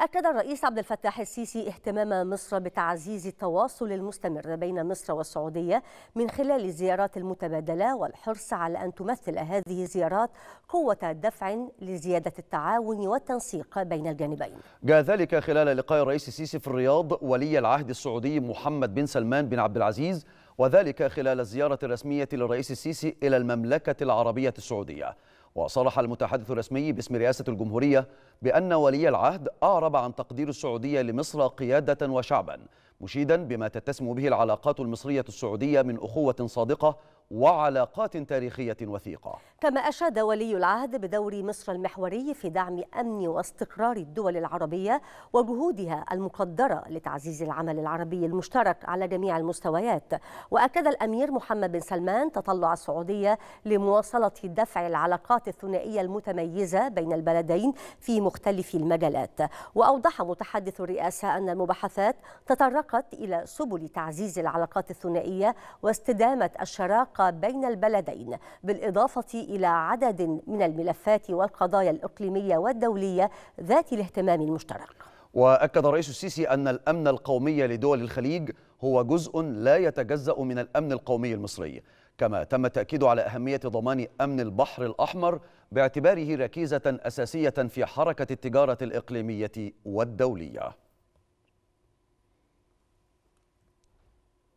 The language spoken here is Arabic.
أكد الرئيس عبد الفتاح السيسي اهتمام مصر بتعزيز التواصل المستمر بين مصر والسعودية من خلال الزيارات المتبادلة والحرص على أن تمثل هذه الزيارات قوة دفع لزيادة التعاون والتنسيق بين الجانبين جاء ذلك خلال لقاء الرئيس السيسي في الرياض ولي العهد السعودي محمد بن سلمان بن عبد العزيز وذلك خلال الزيارة الرسمية للرئيس السيسي إلى المملكة العربية السعودية وصرح المتحدث الرسمي باسم رئاسة الجمهورية بأن ولي العهد أعرب عن تقدير السعودية لمصر قيادة وشعبا مشيدا بما تتسم به العلاقات المصرية السعودية من أخوة صادقة وعلاقات تاريخية وثيقة كما أشاد ولي العهد بدور مصر المحوري في دعم أمن واستقرار الدول العربية وجهودها المقدرة لتعزيز العمل العربي المشترك على جميع المستويات وأكد الأمير محمد بن سلمان تطلع السعودية لمواصلة دفع العلاقات الثنائية المتميزة بين البلدين في مختلف المجالات وأوضح متحدث الرئاسة أن المباحثات تطرقت إلى سبل تعزيز العلاقات الثنائية واستدامة الشراكة العلاقة بين البلدين بالإضافة إلى عدد من الملفات والقضايا الإقليمية والدولية ذات الاهتمام المشترك وأكد الرئيس السيسي أن الأمن القومي لدول الخليج هو جزء لا يتجزأ من الأمن القومي المصري كما تم التأكيد على أهمية ضمان أمن البحر الأحمر باعتباره ركيزة أساسية في حركة التجارة الإقليمية والدولية